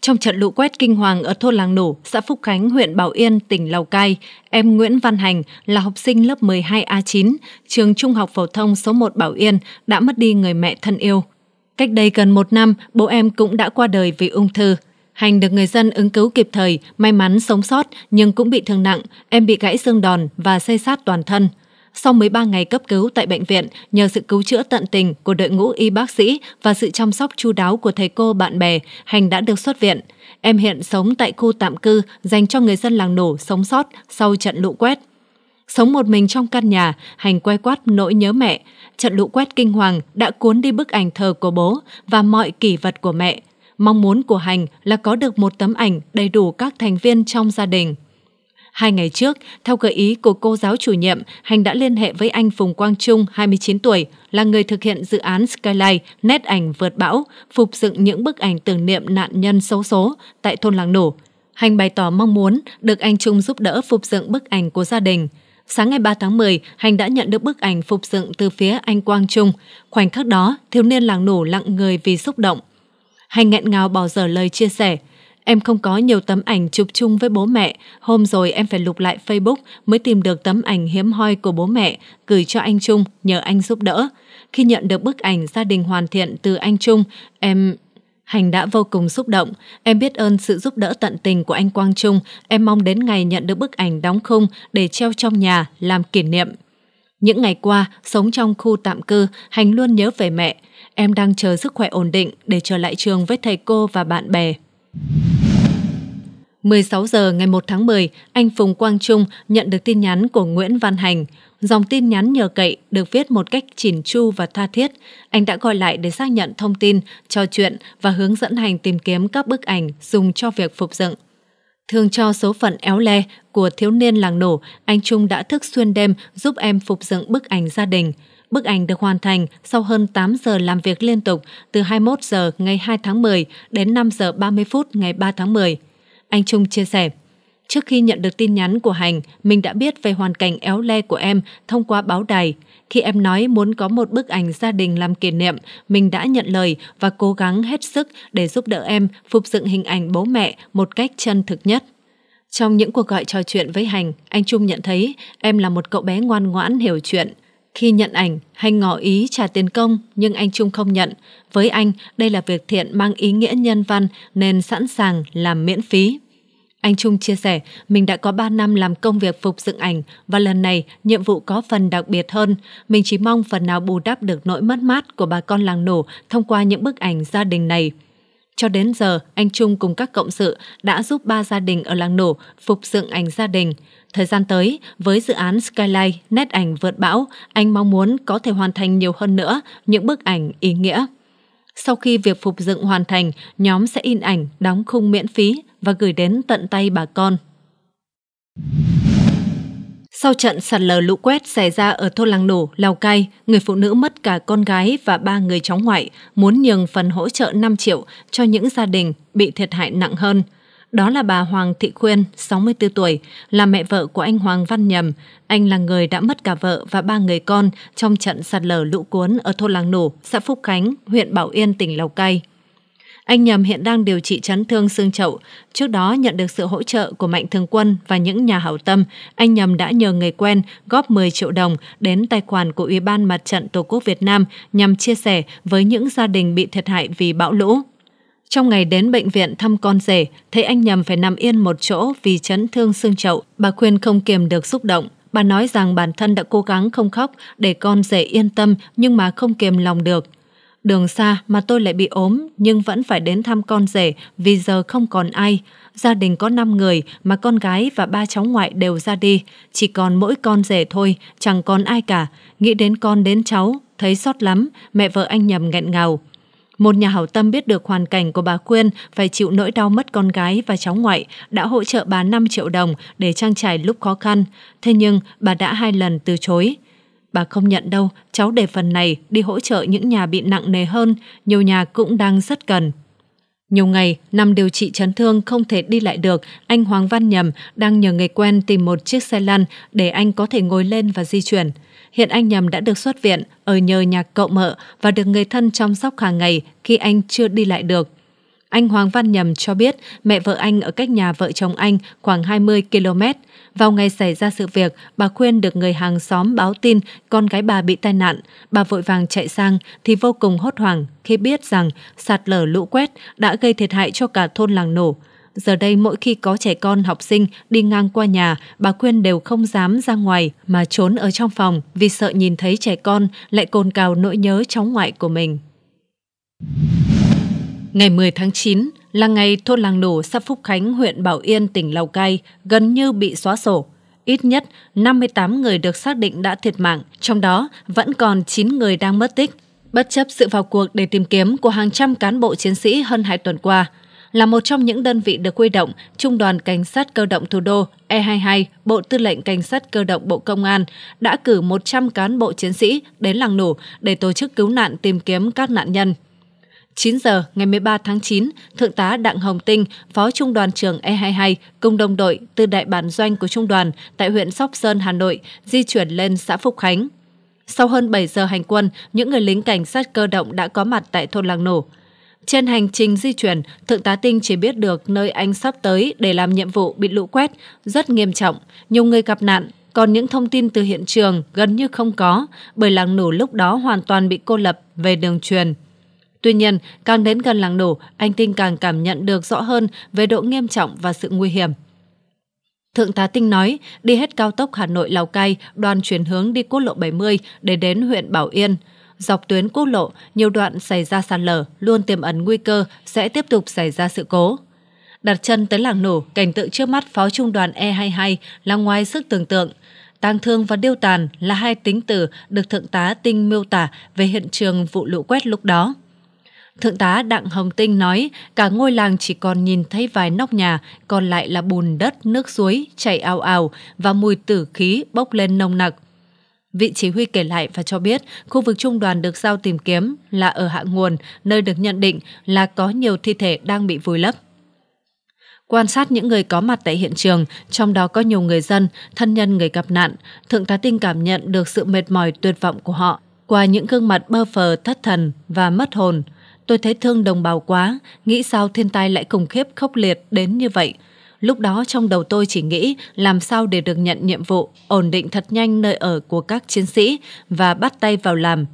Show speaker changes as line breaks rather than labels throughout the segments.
Trong trận lũ quét kinh hoàng ở thôn Làng Nổ, xã Phúc Khánh, huyện Bảo Yên, tỉnh Lào Cai, em Nguyễn Văn Hành là học sinh lớp 12A9, trường Trung học phổ thông số 1 Bảo Yên đã mất đi người mẹ thân yêu. Cách đây gần một năm, bố em cũng đã qua đời vì ung thư. Hành được người dân ứng cứu kịp thời, may mắn sống sót nhưng cũng bị thương nặng, em bị gãy xương đòn và xây sát toàn thân. Sau 13 ngày cấp cứu tại bệnh viện, nhờ sự cứu chữa tận tình của đội ngũ y bác sĩ và sự chăm sóc chu đáo của thầy cô bạn bè, Hành đã được xuất viện. Em hiện sống tại khu tạm cư dành cho người dân làng nổ sống sót sau trận lũ quét. Sống một mình trong căn nhà, Hành quay quát nỗi nhớ mẹ. Trận lũ quét kinh hoàng đã cuốn đi bức ảnh thờ của bố và mọi kỷ vật của mẹ. Mong muốn của Hành là có được một tấm ảnh đầy đủ các thành viên trong gia đình. Hai ngày trước, theo gợi ý của cô giáo chủ nhiệm, Hành đã liên hệ với anh Phùng Quang Trung, 29 tuổi, là người thực hiện dự án Skyline Nét ảnh vượt bão, phục dựng những bức ảnh tưởng niệm nạn nhân xấu số tại thôn Làng Nổ. Hành bày tỏ mong muốn được anh Trung giúp đỡ phục dựng bức ảnh của gia đình. Sáng ngày 3 tháng 10, Hành đã nhận được bức ảnh phục dựng từ phía anh Quang Trung. Khoảnh khắc đó, thiếu niên làng nổ lặng người vì xúc động. Hành nghẹn ngào bỏ dở lời chia sẻ – Em không có nhiều tấm ảnh chụp chung với bố mẹ, hôm rồi em phải lục lại Facebook mới tìm được tấm ảnh hiếm hoi của bố mẹ, gửi cho anh Trung nhờ anh giúp đỡ. Khi nhận được bức ảnh gia đình hoàn thiện từ anh Trung, em... Hành đã vô cùng xúc động, em biết ơn sự giúp đỡ tận tình của anh Quang Trung, em mong đến ngày nhận được bức ảnh đóng khung để treo trong nhà làm kỷ niệm. Những ngày qua, sống trong khu tạm cư, Hành luôn nhớ về mẹ. Em đang chờ sức khỏe ổn định để trở lại trường với thầy cô và bạn bè. 16 giờ ngày 1 tháng 10, anh Phùng Quang Trung nhận được tin nhắn của Nguyễn Văn Hành. Dòng tin nhắn nhờ cậy được viết một cách chỉn chu và tha thiết. Anh đã gọi lại để xác nhận thông tin, trò chuyện và hướng dẫn Hành tìm kiếm các bức ảnh dùng cho việc phục dựng. Thường cho số phận éo le của thiếu niên làng nổ, anh Trung đã thức xuyên đêm giúp em phục dựng bức ảnh gia đình. Bức ảnh được hoàn thành sau hơn 8 giờ làm việc liên tục từ 21 giờ ngày 2 tháng 10 đến 5 giờ 30 phút ngày 3 tháng 10. Anh Trung chia sẻ, trước khi nhận được tin nhắn của Hành, mình đã biết về hoàn cảnh éo le của em thông qua báo đài. Khi em nói muốn có một bức ảnh gia đình làm kỷ niệm, mình đã nhận lời và cố gắng hết sức để giúp đỡ em phục dựng hình ảnh bố mẹ một cách chân thực nhất. Trong những cuộc gọi trò chuyện với Hành, anh Trung nhận thấy em là một cậu bé ngoan ngoãn hiểu chuyện, khi nhận ảnh, hay ngỏ ý trả tiền công nhưng anh Trung không nhận. Với anh, đây là việc thiện mang ý nghĩa nhân văn nên sẵn sàng làm miễn phí. Anh Trung chia sẻ, mình đã có 3 năm làm công việc phục dựng ảnh và lần này nhiệm vụ có phần đặc biệt hơn. Mình chỉ mong phần nào bù đắp được nỗi mất mát của bà con làng nổ thông qua những bức ảnh gia đình này. Cho đến giờ, anh Trung cùng các cộng sự đã giúp ba gia đình ở làng nổ phục dựng ảnh gia đình. Thời gian tới, với dự án Skyline Nét ảnh vượt bão, anh mong muốn có thể hoàn thành nhiều hơn nữa những bức ảnh ý nghĩa. Sau khi việc phục dựng hoàn thành, nhóm sẽ in ảnh, đóng khung miễn phí và gửi đến tận tay bà con. Sau trận sạt lở lũ quét xảy ra ở thôn Làng Nổ, Lào Cai, người phụ nữ mất cả con gái và ba người cháu ngoại muốn nhường phần hỗ trợ 5 triệu cho những gia đình bị thiệt hại nặng hơn. Đó là bà Hoàng Thị Khuyên, 64 tuổi, là mẹ vợ của anh Hoàng Văn Nhầm. Anh là người đã mất cả vợ và ba người con trong trận sạt lở lũ cuốn ở thôn Làng Nổ, xã Phúc Khánh, huyện Bảo Yên, tỉnh Lào Cai. Anh Nhầm hiện đang điều trị chấn thương xương chậu. Trước đó nhận được sự hỗ trợ của Mạnh Thường Quân và những nhà hảo tâm, anh Nhầm đã nhờ người quen góp 10 triệu đồng đến tài khoản của Ủy ban Mặt trận Tổ quốc Việt Nam nhằm chia sẻ với những gia đình bị thiệt hại vì bão lũ. Trong ngày đến bệnh viện thăm con rể, thấy anh Nhầm phải nằm yên một chỗ vì chấn thương xương chậu, bà khuyên không kiềm được xúc động. Bà nói rằng bản thân đã cố gắng không khóc để con rể yên tâm nhưng mà không kiềm lòng được. Đường xa mà tôi lại bị ốm nhưng vẫn phải đến thăm con rể vì giờ không còn ai. Gia đình có 5 người mà con gái và ba cháu ngoại đều ra đi. Chỉ còn mỗi con rể thôi, chẳng còn ai cả. Nghĩ đến con đến cháu, thấy xót lắm, mẹ vợ anh nhầm nghẹn ngào. Một nhà hảo tâm biết được hoàn cảnh của bà Quyên phải chịu nỗi đau mất con gái và cháu ngoại đã hỗ trợ bà 5 triệu đồng để trang trải lúc khó khăn. Thế nhưng bà đã hai lần từ chối. Bà không nhận đâu, cháu để phần này đi hỗ trợ những nhà bị nặng nề hơn, nhiều nhà cũng đang rất cần. Nhiều ngày, nằm điều trị chấn thương không thể đi lại được, anh Hoàng Văn Nhầm đang nhờ người quen tìm một chiếc xe lăn để anh có thể ngồi lên và di chuyển. Hiện anh Nhầm đã được xuất viện, ở nhờ nhà cậu mợ và được người thân chăm sóc hàng ngày khi anh chưa đi lại được. Anh Hoàng Văn Nhầm cho biết mẹ vợ anh ở cách nhà vợ chồng anh khoảng 20 km. Vào ngày xảy ra sự việc, bà Khuyên được người hàng xóm báo tin con gái bà bị tai nạn. Bà vội vàng chạy sang thì vô cùng hốt hoảng khi biết rằng sạt lở lũ quét đã gây thiệt hại cho cả thôn làng nổ. Giờ đây mỗi khi có trẻ con học sinh đi ngang qua nhà, bà Quyên đều không dám ra ngoài mà trốn ở trong phòng vì sợ nhìn thấy trẻ con lại cồn cào nỗi nhớ cháu ngoại của mình. Ngày 10 tháng 9 là ngày thôn làng nổ xã Phúc Khánh, huyện Bảo Yên, tỉnh Lào Cai gần như bị xóa sổ. Ít nhất 58 người được xác định đã thiệt mạng, trong đó vẫn còn 9 người đang mất tích. Bất chấp sự vào cuộc để tìm kiếm của hàng trăm cán bộ chiến sĩ hơn hai tuần qua, là một trong những đơn vị được huy động, Trung đoàn Cảnh sát cơ động thủ đô E22, Bộ Tư lệnh Cảnh sát cơ động Bộ Công an đã cử 100 cán bộ chiến sĩ đến làng nổ để tổ chức cứu nạn tìm kiếm các nạn nhân. 9 giờ ngày 13 tháng 9, Thượng tá Đặng Hồng Tinh, Phó Trung đoàn trưởng E22, cùng đồng đội từ đại bản doanh của Trung đoàn tại huyện Sóc Sơn, Hà Nội, di chuyển lên xã Phục Khánh. Sau hơn 7 giờ hành quân, những người lính cảnh sát cơ động đã có mặt tại thôn Làng Nổ. Trên hành trình di chuyển, Thượng tá Tinh chỉ biết được nơi anh sắp tới để làm nhiệm vụ bị lũ quét, rất nghiêm trọng, nhiều người gặp nạn, còn những thông tin từ hiện trường gần như không có, bởi làng nổ lúc đó hoàn toàn bị cô lập về đường truyền. Tuy nhiên, càng đến gần làng nổ, anh Tinh càng cảm nhận được rõ hơn về độ nghiêm trọng và sự nguy hiểm. Thượng tá Tinh nói, đi hết cao tốc Hà Nội Lào Cai, đoàn chuyển hướng đi quốc lộ 70 để đến huyện Bảo Yên. Dọc tuyến quốc lộ, nhiều đoạn xảy ra sạt lở, luôn tiềm ẩn nguy cơ sẽ tiếp tục xảy ra sự cố. Đặt chân tới làng nổ, cảnh tượng trước mắt phó trung đoàn E22 là ngoài sức tưởng tượng. Tang thương và điêu tàn là hai tính từ được thượng tá Tinh miêu tả về hiện trường vụ lũ quét lúc đó. Thượng tá Đặng Hồng Tinh nói, cả ngôi làng chỉ còn nhìn thấy vài nóc nhà, còn lại là bùn đất, nước suối chảy ao ào và mùi tử khí bốc lên nồng nặc. Vị chỉ huy kể lại và cho biết khu vực trung đoàn được giao tìm kiếm là ở hạ nguồn, nơi được nhận định là có nhiều thi thể đang bị vùi lấp. Quan sát những người có mặt tại hiện trường, trong đó có nhiều người dân, thân nhân người gặp nạn, Thượng tá Tinh cảm nhận được sự mệt mỏi tuyệt vọng của họ qua những gương mặt bơ phờ thất thần và mất hồn. Tôi thấy thương đồng bào quá, nghĩ sao thiên tai lại khủng khiếp khốc liệt đến như vậy. Lúc đó trong đầu tôi chỉ nghĩ làm sao để được nhận nhiệm vụ, ổn định thật nhanh nơi ở của các chiến sĩ và bắt tay vào làm.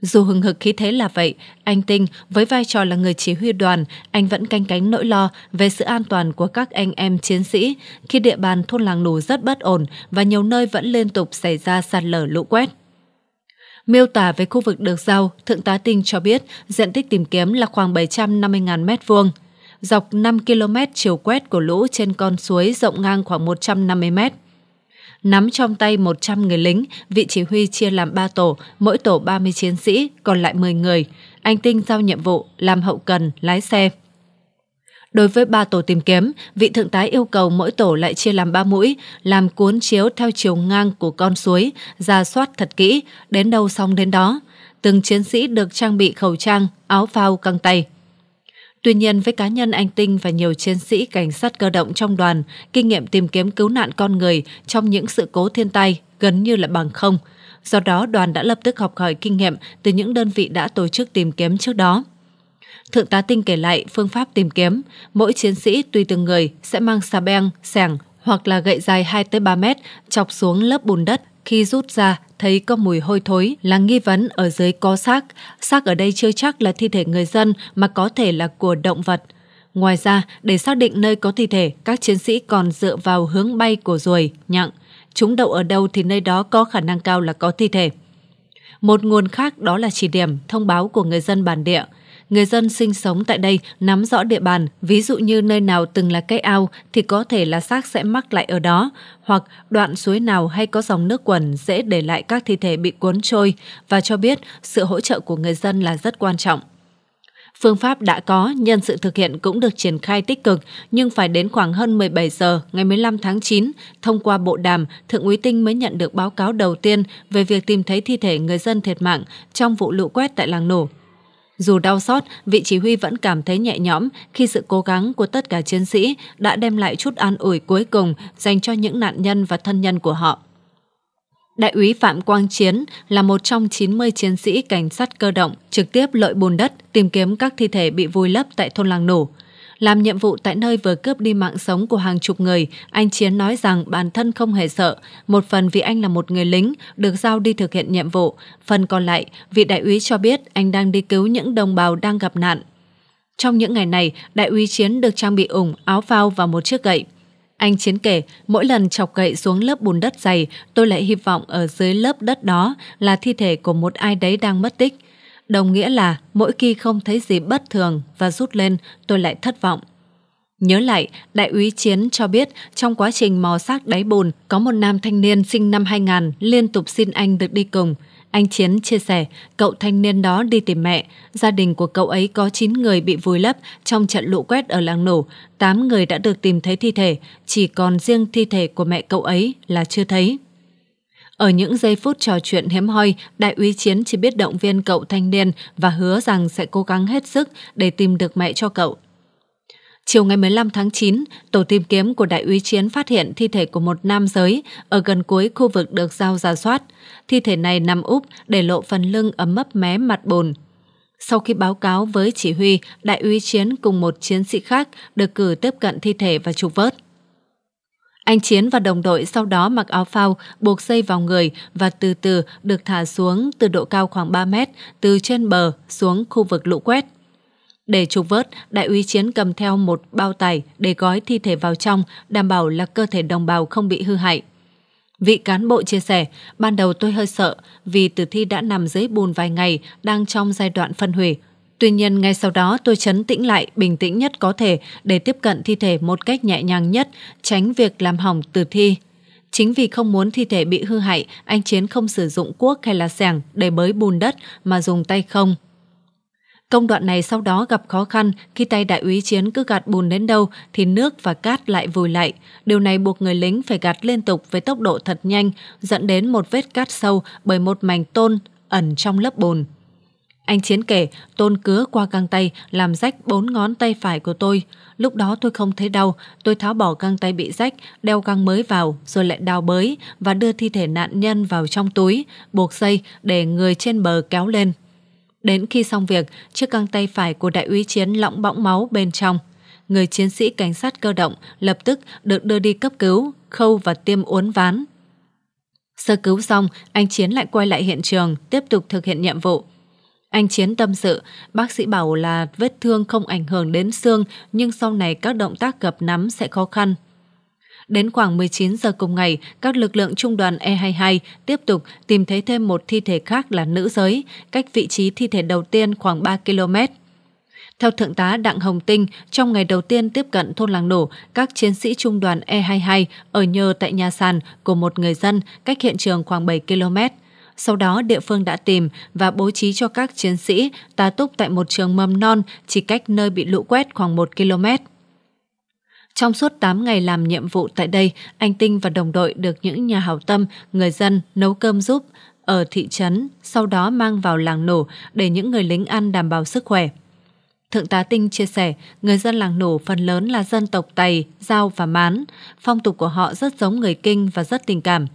Dù hừng hực khí thế là vậy, anh Tinh với vai trò là người chỉ huy đoàn, anh vẫn canh cánh nỗi lo về sự an toàn của các anh em chiến sĩ khi địa bàn thôn làng nù rất bất ổn và nhiều nơi vẫn liên tục xảy ra sạt lở lũ quét. Miêu tả về khu vực được giao, Thượng tá Tinh cho biết diện tích tìm kiếm là khoảng 750.000 m2. Dọc 5 km chiều quét của lũ trên con suối rộng ngang khoảng 150 m. Nắm trong tay 100 người lính, vị chỉ huy chia làm 3 tổ, mỗi tổ 30 chiến sĩ, còn lại 10 người. Anh Tinh giao nhiệm vụ làm hậu cần, lái xe. Đối với ba tổ tìm kiếm, vị thượng tá yêu cầu mỗi tổ lại chia làm ba mũi, làm cuốn chiếu theo chiều ngang của con suối, ra soát thật kỹ, đến đâu xong đến đó. Từng chiến sĩ được trang bị khẩu trang, áo phao căng tay. Tuy nhiên với cá nhân anh Tinh và nhiều chiến sĩ cảnh sát cơ động trong đoàn, kinh nghiệm tìm kiếm cứu nạn con người trong những sự cố thiên tai gần như là bằng không. Do đó đoàn đã lập tức học hỏi kinh nghiệm từ những đơn vị đã tổ chức tìm kiếm trước đó. Thượng tá Tinh kể lại phương pháp tìm kiếm, mỗi chiến sĩ tùy từng người sẽ mang xà beng, sẻng hoặc là gậy dài 2 tới 3 mét chọc xuống lớp bùn đất. Khi rút ra, thấy có mùi hôi thối là nghi vấn ở dưới có xác. Xác ở đây chưa chắc là thi thể người dân mà có thể là của động vật. Ngoài ra, để xác định nơi có thi thể, các chiến sĩ còn dựa vào hướng bay của ruồi, nhặng. Chúng đậu ở đâu thì nơi đó có khả năng cao là có thi thể. Một nguồn khác đó là chỉ điểm thông báo của người dân bản địa – người dân sinh sống tại đây nắm rõ địa bàn, ví dụ như nơi nào từng là cái ao thì có thể là xác sẽ mắc lại ở đó, hoặc đoạn suối nào hay có dòng nước quẩn dễ để lại các thi thể bị cuốn trôi và cho biết sự hỗ trợ của người dân là rất quan trọng. Phương pháp đã có, nhân sự thực hiện cũng được triển khai tích cực, nhưng phải đến khoảng hơn 17 giờ ngày 15 tháng 9, thông qua bộ đàm, Thượng úy Tinh mới nhận được báo cáo đầu tiên về việc tìm thấy thi thể người dân thiệt mạng trong vụ lũ quét tại làng nổ. Dù đau xót, vị chỉ huy vẫn cảm thấy nhẹ nhõm khi sự cố gắng của tất cả chiến sĩ đã đem lại chút an ủi cuối cùng dành cho những nạn nhân và thân nhân của họ. Đại úy Phạm Quang Chiến là một trong 90 chiến sĩ cảnh sát cơ động trực tiếp lội bùn đất tìm kiếm các thi thể bị vùi lấp tại thôn làng nổ. Làm nhiệm vụ tại nơi vừa cướp đi mạng sống của hàng chục người, anh Chiến nói rằng bản thân không hề sợ, một phần vì anh là một người lính, được giao đi thực hiện nhiệm vụ, phần còn lại, vị đại úy cho biết anh đang đi cứu những đồng bào đang gặp nạn. Trong những ngày này, đại úy Chiến được trang bị ủng, áo phao và một chiếc gậy. Anh Chiến kể, mỗi lần chọc gậy xuống lớp bùn đất dày, tôi lại hy vọng ở dưới lớp đất đó là thi thể của một ai đấy đang mất tích đồng nghĩa là mỗi khi không thấy gì bất thường và rút lên, tôi lại thất vọng. Nhớ lại, đại úy Chiến cho biết trong quá trình mò xác đáy bùn có một nam thanh niên sinh năm 2000 liên tục xin anh được đi cùng. Anh Chiến chia sẻ, cậu thanh niên đó đi tìm mẹ. Gia đình của cậu ấy có 9 người bị vùi lấp trong trận lũ quét ở làng nổ. 8 người đã được tìm thấy thi thể, chỉ còn riêng thi thể của mẹ cậu ấy là chưa thấy. Ở những giây phút trò chuyện hiếm hoi, đại úy Chiến chỉ biết động viên cậu thanh niên và hứa rằng sẽ cố gắng hết sức để tìm được mẹ cho cậu. Chiều ngày 15 tháng 9, tổ tìm kiếm của đại úy Chiến phát hiện thi thể của một nam giới ở gần cuối khu vực được giao giả soát. Thi thể này nằm úp để lộ phần lưng ấm mấp mé mặt bồn. Sau khi báo cáo với chỉ huy, đại úy Chiến cùng một chiến sĩ khác được cử tiếp cận thi thể và trục vớt. Anh Chiến và đồng đội sau đó mặc áo phao, buộc dây vào người và từ từ được thả xuống từ độ cao khoảng 3 mét từ trên bờ xuống khu vực lũ quét. Để trục vớt, đại úy Chiến cầm theo một bao tải để gói thi thể vào trong, đảm bảo là cơ thể đồng bào không bị hư hại. Vị cán bộ chia sẻ, ban đầu tôi hơi sợ vì tử thi đã nằm dưới bùn vài ngày, đang trong giai đoạn phân hủy, Tuy nhiên, ngay sau đó tôi chấn tĩnh lại bình tĩnh nhất có thể để tiếp cận thi thể một cách nhẹ nhàng nhất, tránh việc làm hỏng tử thi. Chính vì không muốn thi thể bị hư hại, anh Chiến không sử dụng cuốc hay là sẻng để bới bùn đất mà dùng tay không. Công đoạn này sau đó gặp khó khăn khi tay đại úy chiến cứ gạt bùn đến đâu thì nước và cát lại vùi lại. Điều này buộc người lính phải gạt liên tục với tốc độ thật nhanh dẫn đến một vết cát sâu bởi một mảnh tôn ẩn trong lớp bùn. Anh Chiến kể, tôn cứa qua găng tay, làm rách bốn ngón tay phải của tôi. Lúc đó tôi không thấy đau, tôi tháo bỏ găng tay bị rách, đeo găng mới vào, rồi lại đào bới và đưa thi thể nạn nhân vào trong túi, buộc dây để người trên bờ kéo lên. Đến khi xong việc, chiếc găng tay phải của đại úy Chiến lỏng bõng máu bên trong. Người chiến sĩ cảnh sát cơ động lập tức được đưa đi cấp cứu, khâu và tiêm uốn ván. Sơ cứu xong, anh Chiến lại quay lại hiện trường, tiếp tục thực hiện nhiệm vụ. Anh Chiến tâm sự, bác sĩ bảo là vết thương không ảnh hưởng đến xương nhưng sau này các động tác gập nắm sẽ khó khăn. Đến khoảng 19 giờ cùng ngày, các lực lượng trung đoàn E22 tiếp tục tìm thấy thêm một thi thể khác là nữ giới, cách vị trí thi thể đầu tiên khoảng 3 km. Theo Thượng tá Đặng Hồng Tinh, trong ngày đầu tiên tiếp cận thôn làng nổ, các chiến sĩ trung đoàn E22 ở nhờ tại nhà sàn của một người dân cách hiện trường khoảng 7 km. Sau đó, địa phương đã tìm và bố trí cho các chiến sĩ tá túc tại một trường mầm non chỉ cách nơi bị lũ quét khoảng 1 km. Trong suốt 8 ngày làm nhiệm vụ tại đây, anh Tinh và đồng đội được những nhà hảo tâm, người dân nấu cơm giúp ở thị trấn, sau đó mang vào làng nổ để những người lính ăn đảm bảo sức khỏe. Thượng tá Tinh chia sẻ, người dân làng nổ phần lớn là dân tộc Tày, Giao và Mán. Phong tục của họ rất giống người Kinh và rất tình cảm.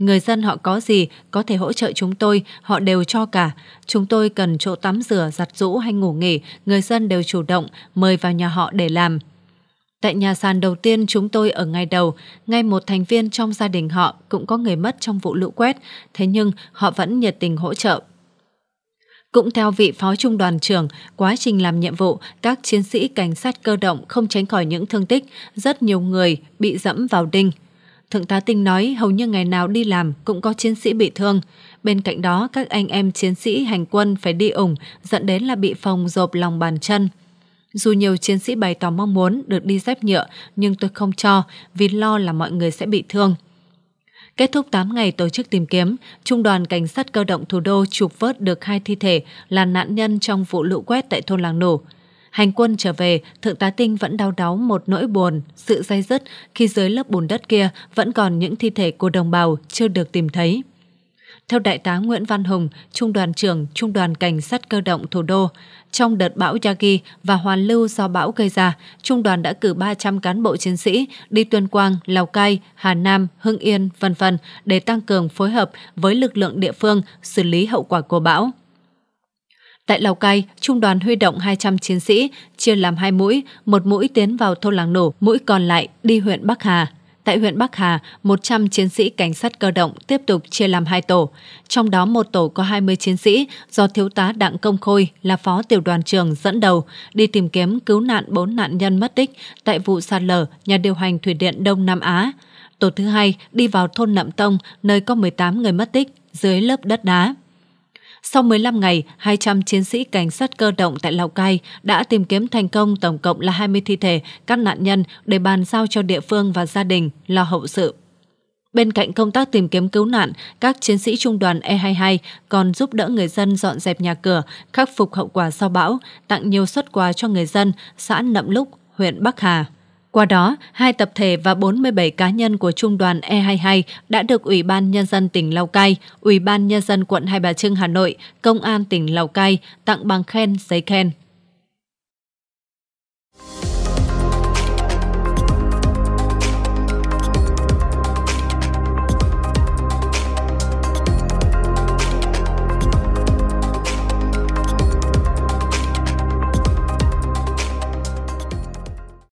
Người dân họ có gì có thể hỗ trợ chúng tôi, họ đều cho cả. Chúng tôi cần chỗ tắm rửa, giặt rũ hay ngủ nghỉ, người dân đều chủ động, mời vào nhà họ để làm. Tại nhà sàn đầu tiên chúng tôi ở ngay đầu, ngay một thành viên trong gia đình họ cũng có người mất trong vụ lũ quét, thế nhưng họ vẫn nhiệt tình hỗ trợ. Cũng theo vị phó trung đoàn trưởng, quá trình làm nhiệm vụ, các chiến sĩ cảnh sát cơ động không tránh khỏi những thương tích, rất nhiều người bị dẫm vào đinh. Thượng tá Tinh nói hầu như ngày nào đi làm cũng có chiến sĩ bị thương. Bên cạnh đó, các anh em chiến sĩ hành quân phải đi ủng, dẫn đến là bị phòng rộp lòng bàn chân. Dù nhiều chiến sĩ bày tỏ mong muốn được đi dép nhựa, nhưng tôi không cho vì lo là mọi người sẽ bị thương. Kết thúc 8 ngày tổ chức tìm kiếm, Trung đoàn Cảnh sát cơ động thủ đô trục vớt được hai thi thể là nạn nhân trong vụ lũ quét tại thôn Làng Nổ. Hành quân trở về, Thượng tá Tinh vẫn đau đáu một nỗi buồn, sự dây dứt khi dưới lớp bùn đất kia vẫn còn những thi thể của đồng bào chưa được tìm thấy. Theo Đại tá Nguyễn Văn Hùng, Trung đoàn trưởng Trung đoàn Cảnh sát cơ động thủ đô, trong đợt bão Yagi và hoàn lưu do bão gây ra, Trung đoàn đã cử 300 cán bộ chiến sĩ đi Tuyên Quang, Lào Cai, Hà Nam, Hưng Yên, vân vân để tăng cường phối hợp với lực lượng địa phương xử lý hậu quả của bão. Tại Lào Cai, trung đoàn huy động 200 chiến sĩ, chia làm hai mũi, một mũi tiến vào thôn làng nổ, mũi còn lại đi huyện Bắc Hà. Tại huyện Bắc Hà, 100 chiến sĩ cảnh sát cơ động tiếp tục chia làm hai tổ, trong đó một tổ có 20 chiến sĩ do thiếu tá Đặng Công Khôi là phó tiểu đoàn trưởng dẫn đầu đi tìm kiếm cứu nạn 4 nạn nhân mất tích tại vụ sạt lở nhà điều hành thủy điện Đông Nam Á. Tổ thứ hai đi vào thôn Nậm Tông nơi có 18 người mất tích dưới lớp đất đá. Sau 15 ngày, 200 chiến sĩ cảnh sát cơ động tại Lào Cai đã tìm kiếm thành công tổng cộng là 20 thi thể các nạn nhân để bàn giao cho địa phương và gia đình lo hậu sự. Bên cạnh công tác tìm kiếm cứu nạn, các chiến sĩ trung đoàn E22 còn giúp đỡ người dân dọn dẹp nhà cửa, khắc phục hậu quả sau bão, tặng nhiều xuất quà cho người dân xã Nậm Lúc, huyện Bắc Hà. Qua đó, hai tập thể và 47 cá nhân của Trung đoàn E22 đã được Ủy ban Nhân dân tỉnh Lào Cai, Ủy ban Nhân dân quận Hai Bà Trưng Hà Nội, Công an tỉnh Lào Cai tặng bằng khen giấy khen.